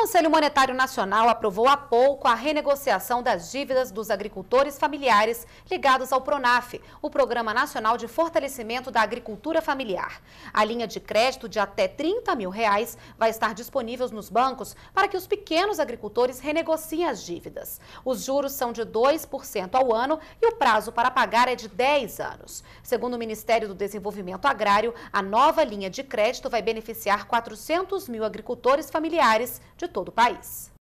Conselho Monetário Nacional aprovou há pouco a renegociação das dívidas dos agricultores familiares ligados ao PRONAF, o Programa Nacional de Fortalecimento da Agricultura Familiar. A linha de crédito de até 30 mil reais vai estar disponível nos bancos para que os pequenos agricultores renegociem as dívidas. Os juros são de 2% ao ano e o prazo para pagar é de 10 anos. Segundo o Ministério do Desenvolvimento Agrário, a nova linha de crédito vai beneficiar 400 mil agricultores familiares de todo o país.